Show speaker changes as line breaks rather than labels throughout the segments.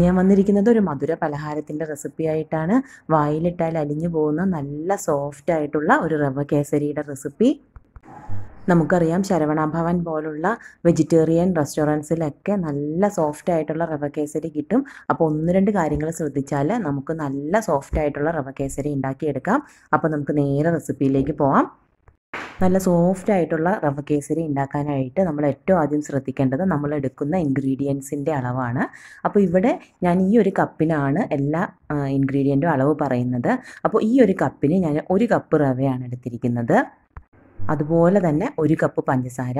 ഞാൻ വന്നിരിക്കുന്നത് ഒരു മധുര പലഹാരത്തിൻ്റെ റെസിപ്പി ആയിട്ടാണ് വായിലിട്ടാൽ അലിഞ്ഞു പോകുന്ന നല്ല സോഫ്റ്റ് ആയിട്ടുള്ള ഒരു റവ കേസരിയുടെ റെസിപ്പി നമുക്കറിയാം ശരവണഭവൻ പോലുള്ള വെജിറ്റേറിയൻ റെസ്റ്റോറൻസിലൊക്കെ നല്ല സോഫ്റ്റ് ആയിട്ടുള്ള റവ കേസരി കിട്ടും അപ്പോൾ ഒന്ന് രണ്ട് കാര്യങ്ങൾ ശ്രദ്ധിച്ചാൽ നമുക്ക് നല്ല സോഫ്റ്റ് ആയിട്ടുള്ള റവ കേസരി ഉണ്ടാക്കിയെടുക്കാം അപ്പോൾ നമുക്ക് നേരെ റെസിപ്പിയിലേക്ക് പോവാം നല്ല സോഫ്റ്റ് ആയിട്ടുള്ള റവ കേസരി ഉണ്ടാക്കാനായിട്ട് നമ്മൾ ഏറ്റവും ആദ്യം ശ്രദ്ധിക്കേണ്ടത് നമ്മൾ എടുക്കുന്ന ഇൻഗ്രീഡിയൻസിൻ്റെ അളവാണ് അപ്പോൾ ഇവിടെ ഞാൻ ഈ ഒരു കപ്പിനാണ് എല്ലാ ഇൻഗ്രീഡിയൻറ്റും അളവ് പറയുന്നത് അപ്പോൾ ഈ ഒരു കപ്പിന് ഞാൻ ഒരു കപ്പ് റവയാണ് എടുത്തിരിക്കുന്നത് അതുപോലെ തന്നെ ഒരു കപ്പ് പഞ്ചസാര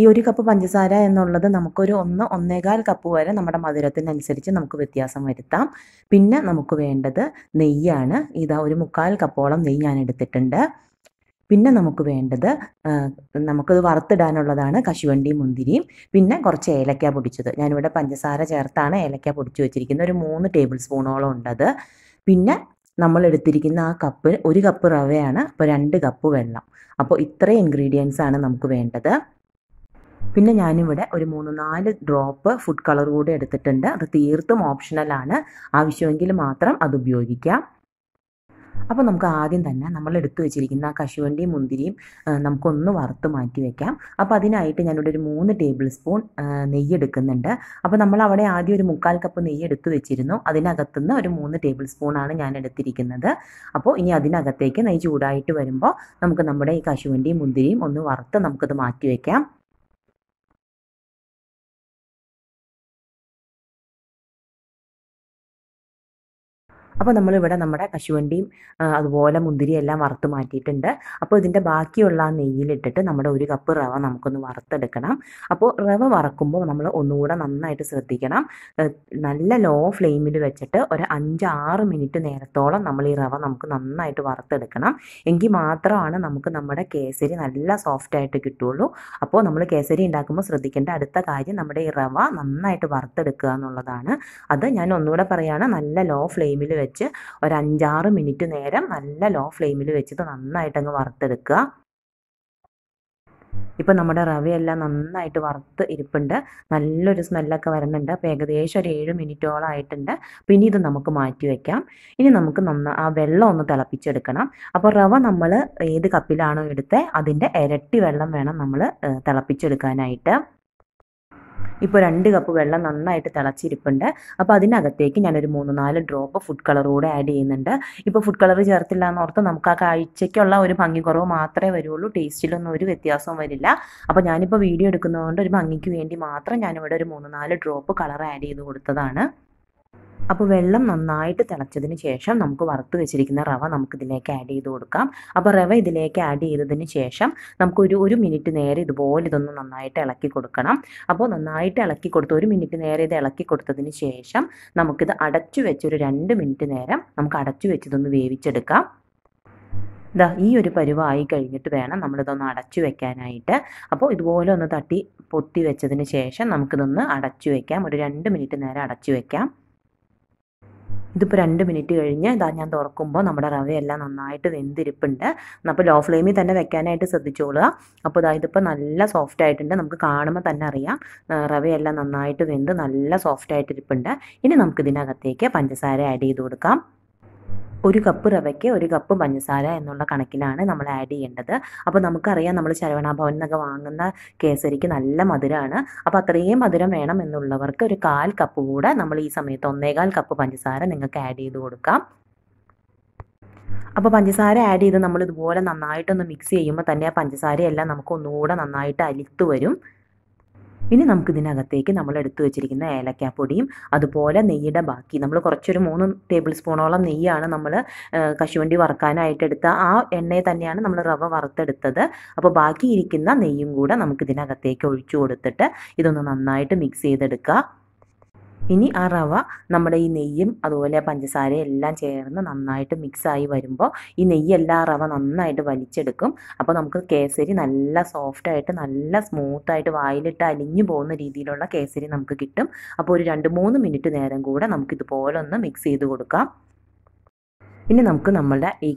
ഈ ഒരു കപ്പ് പഞ്ചസാര എന്നുള്ളത് നമുക്കൊരു ഒന്ന് ഒന്നേകാൽ കപ്പ് വരെ നമ്മുടെ മധുരത്തിനനുസരിച്ച് നമുക്ക് വ്യത്യാസം വരുത്താം പിന്നെ നമുക്ക് വേണ്ടത് നെയ്യാണ് ഇതാ ഒരു മുക്കാൽ കപ്പോളം നെയ്യ് ഞാൻ എടുത്തിട്ടുണ്ട് പിന്നെ നമുക്ക് വേണ്ടത് നമുക്കത് വറുത്തിടാനുള്ളതാണ് കശുവണ്ടി മുന്തിരിയും പിന്നെ കുറച്ച് ഏലക്ക പൊടിച്ചത് ഞാനിവിടെ പഞ്ചസാര ചേർത്താണ് ഏലക്ക പൊടിച്ചു വെച്ചിരിക്കുന്നത് ഒരു മൂന്ന് ടേബിൾ സ്പൂണോളം ഉണ്ടത് പിന്നെ നമ്മൾ എടുത്തിരിക്കുന്ന ആ കപ്പ് ഒരു കപ്പ് റവയാണ് അപ്പോൾ രണ്ട് കപ്പ് വെള്ളം അപ്പോൾ ഇത്രയും ഇൻഗ്രീഡിയൻസ് ആണ് നമുക്ക് വേണ്ടത് പിന്നെ ഞാനിവിടെ ഒരു മൂന്ന് നാല് ഡ്രോപ്പ് ഫുഡ് കളർ കൂടി എടുത്തിട്ടുണ്ട് അത് തീർത്തും ഓപ്ഷണലാണ് ആവശ്യമെങ്കിൽ മാത്രം അത് ഉപയോഗിക്കാം അപ്പോൾ നമുക്ക് ആദ്യം തന്നെ നമ്മൾ എടുത്തു വെച്ചിരിക്കുന്ന കശുവണ്ടിയും മുന്തിരിയും നമുക്കൊന്ന് വറുത്ത് മാറ്റി വെക്കാം അപ്പോൾ അതിനായിട്ട് ഞാനിവിടെ ഒരു മൂന്ന് ടേബിൾ സ്പൂൺ നെയ്യ് എടുക്കുന്നുണ്ട് അപ്പോൾ നമ്മൾ അവിടെ ആദ്യം ഒരു മുക്കാൽ കപ്പ് നെയ്യ് എടുത്തു വെച്ചിരുന്നു അതിനകത്തുനിന്ന് ഒരു മൂന്ന് ടേബിൾ സ്പൂണാണ് ഞാൻ എടുത്തിരിക്കുന്നത് അപ്പോൾ ഇനി അതിനകത്തേക്ക് നെയ്യ് ചൂടായിട്ട് വരുമ്പോൾ നമുക്ക് നമ്മുടെ ഈ കശുവണ്ടിയും മുന്തിരിയും ഒന്ന് വറുത്ത് നമുക്കത് മാറ്റി വയ്ക്കാം അപ്പോൾ നമ്മളിവിടെ നമ്മുടെ കശുവണ്ടിയും അതുപോലെ മുന്തിരിയും എല്ലാം വറുത്ത് മാറ്റിയിട്ടുണ്ട് അപ്പോൾ ഇതിൻ്റെ ബാക്കിയുള്ള നെയ്യിലിട്ടിട്ട് നമ്മുടെ ഒരു കപ്പ് റവ നമുക്കൊന്ന് വറുത്തെടുക്കണം അപ്പോൾ റവ വറക്കുമ്പോൾ നമ്മൾ ഒന്നുകൂടെ നന്നായിട്ട് ശ്രദ്ധിക്കണം നല്ല ലോ ഫ്ലെയിമിൽ വെച്ചിട്ട് ഒരു അഞ്ചാറ് മിനിറ്റ് നേരത്തോളം നമ്മൾ ഈ റവ നമുക്ക് നന്നായിട്ട് വറുത്തെടുക്കണം എങ്കിൽ മാത്രമാണ് നമുക്ക് നമ്മുടെ കേസരി നല്ല സോഫ്റ്റ് ആയിട്ട് കിട്ടുള്ളൂ അപ്പോൾ നമ്മൾ കേസരി ഉണ്ടാക്കുമ്പോൾ ശ്രദ്ധിക്കേണ്ട അടുത്ത കാര്യം നമ്മുടെ ഈ റവ നന്നായിട്ട് വറുത്തെടുക്കുക എന്നുള്ളതാണ് അത് ഞാൻ ഒന്നുകൂടെ പറയുകയാണ് നല്ല ലോ ഫ്ലെയിമിൽ വെച്ച് ഒരു അഞ്ചാറ് മിനിറ്റ് നേരം നല്ല ലോ ഫ്ലെയിമിൽ വെച്ചിട്ട് നന്നായിട്ടങ്ങ് വറുത്തെടുക്കുക ഇപ്പോൾ നമ്മുടെ റവയെല്ലാം നന്നായിട്ട് വറുത്ത് ഇരിപ്പുണ്ട് നല്ലൊരു സ്മെല്ലൊക്കെ വരുന്നുണ്ട് അപ്പോൾ ഏകദേശം ഒരു ഏഴ് മിനിറ്റോളം ആയിട്ടുണ്ട് പിന്നെ ഇത് നമുക്ക് മാറ്റി വയ്ക്കാം ഇനി നമുക്ക് നന്ന ആ വെള്ളം ഒന്ന് തിളപ്പിച്ചെടുക്കണം അപ്പോൾ റവ നമ്മൾ ഏത് കപ്പിലാണോ എടുത്തേ അതിൻ്റെ ഇരട്ടി വെള്ളം വേണം നമ്മൾ തിളപ്പിച്ചെടുക്കാനായിട്ട് ഇപ്പോൾ രണ്ട് കപ്പ് വെള്ളം നന്നായിട്ട് തിളച്ചിരിപ്പുണ്ട് അപ്പോൾ അതിനകത്തേക്ക് ഞാനൊരു മൂന്ന് നാല് ഡ്രോപ്പ് ഫുഡ് കളറൂടെ ആഡ് ചെയ്യുന്നുണ്ട് ഇപ്പോൾ ഫുഡ് കളർ ചേർത്തില്ല എന്നോർത്ത് നമുക്ക് ആ കാഴ്ചയ്ക്കുള്ള ഒരു ഭംഗി കുറവ് മാത്രമേ വരുള്ളൂ ടേസ്റ്റിലൊന്നും ഒരു വ്യത്യാസവും വരില്ല അപ്പോൾ ഞാനിപ്പോൾ വീഡിയോ എടുക്കുന്നതുകൊണ്ട് ഒരു ഭംഗിക്ക് വേണ്ടി മാത്രം ഞാനിവിടെ ഒരു മൂന്ന് നാല് ഡ്രോപ്പ് കളർ ആഡ് ചെയ്ത് കൊടുത്തതാണ് അപ്പോൾ വെള്ളം നന്നായിട്ട് തിളച്ചതിന് ശേഷം നമുക്ക് വറുത്ത് വെച്ചിരിക്കുന്ന റവ നമുക്ക് ഇതിലേക്ക് ആഡ് ചെയ്ത് കൊടുക്കാം അപ്പോൾ റവ ഇതിലേക്ക് ആഡ് ചെയ്തതിന് ശേഷം നമുക്കൊരു ഒരു മിനിറ്റ് നേരെ ഇതുപോലെ ഇതൊന്ന് നന്നായിട്ട് ഇളക്കി കൊടുക്കണം അപ്പോൾ നന്നായിട്ട് ഇളക്കി കൊടുത്ത് ഒരു മിനിറ്റ് നേരെ ഇത് ഇളക്കി കൊടുത്തതിന് ശേഷം നമുക്കിത് അടച്ചു വെച്ച് ഒരു രണ്ട് മിനിറ്റ് നേരം നമുക്ക് അടച്ചു വെച്ച് ഇതൊന്ന് വേവിച്ചെടുക്കാം ഇതാ ഈ ഒരു പരുവായി കഴിഞ്ഞിട്ട് വേണം നമ്മളിതൊന്ന് അടച്ചു വെക്കാനായിട്ട് അപ്പോൾ ഇതുപോലെ ഒന്ന് തട്ടി പൊത്തി വെച്ചതിന് ശേഷം നമുക്കിതൊന്ന് അടച്ചു വെക്കാം ഒരു രണ്ട് മിനിറ്റ് നേരം അടച്ചു വെക്കാം ഇതിപ്പോൾ രണ്ട് മിനിറ്റ് കഴിഞ്ഞ് ഇതാ ഞാൻ തുറക്കുമ്പോൾ നമ്മുടെ റവയെല്ലാം നന്നായിട്ട് വെന്തിരിപ്പുണ്ട് അപ്പോൾ ലോ ഫ്ലെയിമിൽ തന്നെ വെക്കാനായിട്ട് ശ്രദ്ധിച്ചോളുക അപ്പോൾ ഇതാ ഇതിപ്പോൾ നല്ല സോഫ്റ്റ് ആയിട്ടുണ്ട് നമുക്ക് കാണുമ്പോൾ തന്നെ അറിയാം റവയെല്ലാം നന്നായിട്ട് വെന്ത് നല്ല സോഫ്റ്റ് ആയിട്ടിരിപ്പുണ്ട് ഇനി നമുക്ക് ഇതിനകത്തേക്ക് പഞ്ചസാര ആഡ് ചെയ്ത് കൊടുക്കാം ഒരു കപ്പ് റവയ്ക്ക് ഒരു കപ്പ് പഞ്ചസാര എന്നുള്ള കണക്കിലാണ് നമ്മൾ ആഡ് ചെയ്യേണ്ടത് അപ്പോൾ നമുക്കറിയാം നമ്മൾ ശരവണാഭവൻ എന്നൊക്കെ വാങ്ങുന്ന കേസരിക്ക് നല്ല മധുരമാണ് അപ്പോൾ അത്രയും മധുരം വേണം എന്നുള്ളവർക്ക് ഒരു കാൽ കപ്പ് കൂടെ നമ്മൾ ഈ സമയത്ത് ഒന്നേകാൽ കപ്പ് പഞ്ചസാര നിങ്ങൾക്ക് ആഡ് ചെയ്ത് കൊടുക്കാം അപ്പോൾ പഞ്ചസാര ആഡ് ചെയ്ത് നമ്മൾ ഇതുപോലെ നന്നായിട്ടൊന്ന് മിക്സ് ചെയ്യുമ്പോൾ തന്നെ ആ പഞ്ചസാരയെല്ലാം നമുക്ക് ഒന്നുകൂടെ നന്നായിട്ട് അലിത്ത് വരും ഇനി നമുക്ക് ഇതിനകത്തേക്ക് നമ്മൾ എടുത്തു വെച്ചിരിക്കുന്ന ഏലക്കാപ്പൊടിയും അതുപോലെ നെയ്യുടെ ബാക്കി നമ്മൾ കുറച്ചൊരു മൂന്ന് ടേബിൾ സ്പൂണോളം നെയ്യാണ് നമ്മൾ കശുവണ്ടി വറുക്കാനായിട്ട് എടുത്ത ആ എണ്ണയെ തന്നെയാണ് നമ്മൾ റവ വറുത്തെടുത്തത് അപ്പോൾ ബാക്കി ഇരിക്കുന്ന നെയ്യും കൂടെ നമുക്ക് ഇതിനകത്തേക്ക് ഒഴിച്ചു കൊടുത്തിട്ട് ഇതൊന്ന് നന്നായിട്ട് മിക്സ് ചെയ്തെടുക്കുക ഇനി ആ റവ നമ്മുടെ ഈ നെയ്യും അതുപോലെ പഞ്ചസാരയും എല്ലാം ചേർന്ന് നന്നായിട്ട് മിക്സായി വരുമ്പോൾ ഈ നെയ്യെല്ലാം റവ നന്നായിട്ട് വലിച്ചെടുക്കും അപ്പോൾ നമുക്ക് കേസരി നല്ല സോഫ്റ്റായിട്ട് നല്ല സ്മൂത്തായിട്ട് വായിലിട്ട് അലിഞ്ഞു പോകുന്ന രീതിയിലുള്ള കേസരി നമുക്ക് കിട്ടും അപ്പോൾ ഒരു രണ്ട് മൂന്ന് മിനിറ്റ് നേരം കൂടെ നമുക്കിതുപോലൊന്ന് ഒന്ന് മിക്സ് ചെയ്ത് കൊടുക്കാം ഇനി നമുക്ക് നമ്മളുടെ ഈ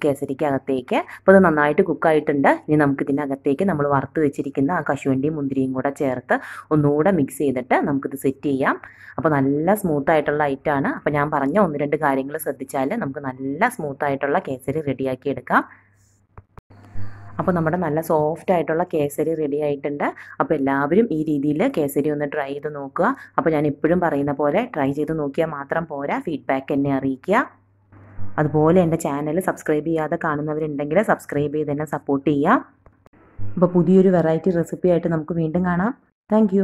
അകത്തേക്ക് അപ്പോൾ ഇത് നന്നായിട്ട് കുക്കായിട്ടുണ്ട് ഇനി നമുക്ക് ഇതിനകത്തേക്ക് നമ്മൾ വറുത്ത് വെച്ചിരിക്കുന്ന ആ കശുവണ്ടിയും മുന്തിരിയും കൂടെ ചേർത്ത് ഒന്നുകൂടെ മിക്സ് ചെയ്തിട്ട് നമുക്കിത് സെറ്റ് ചെയ്യാം അപ്പോൾ നല്ല സ്മൂത്ത് ആയിട്ടുള്ള ആണ് അപ്പോൾ ഞാൻ പറഞ്ഞ ഒന്ന് രണ്ട് കാര്യങ്ങൾ ശ്രദ്ധിച്ചാൽ നമുക്ക് നല്ല സ്മൂത്ത് ആയിട്ടുള്ള കേസരി റെഡിയാക്കി എടുക്കാം അപ്പോൾ നമ്മുടെ നല്ല സോഫ്റ്റ് ആയിട്ടുള്ള കേസരി റെഡി ആയിട്ടുണ്ട് അപ്പോൾ എല്ലാവരും ഈ രീതിയിൽ കേസരി ഒന്ന് ട്രൈ ചെയ്ത് നോക്കുക അപ്പോൾ ഞാൻ എപ്പോഴും പറയുന്ന പോലെ ട്രൈ ചെയ്ത് നോക്കിയാൽ മാത്രം പോരാ ഫീഡ്ബാക്ക് എന്നെ അറിയിക്കുക അതുപോലെ എൻ്റെ ചാനൽ സബ്സ്ക്രൈബ് ചെയ്യാതെ കാണുന്നവരുണ്ടെങ്കിൽ സബ്സ്ക്രൈബ് ചെയ്ത് എന്നെ സപ്പോർട്ട് ചെയ്യുക അപ്പോൾ പുതിയൊരു വെറൈറ്റി റെസിപ്പി ആയിട്ട് നമുക്ക് വീണ്ടും കാണാം താങ്ക്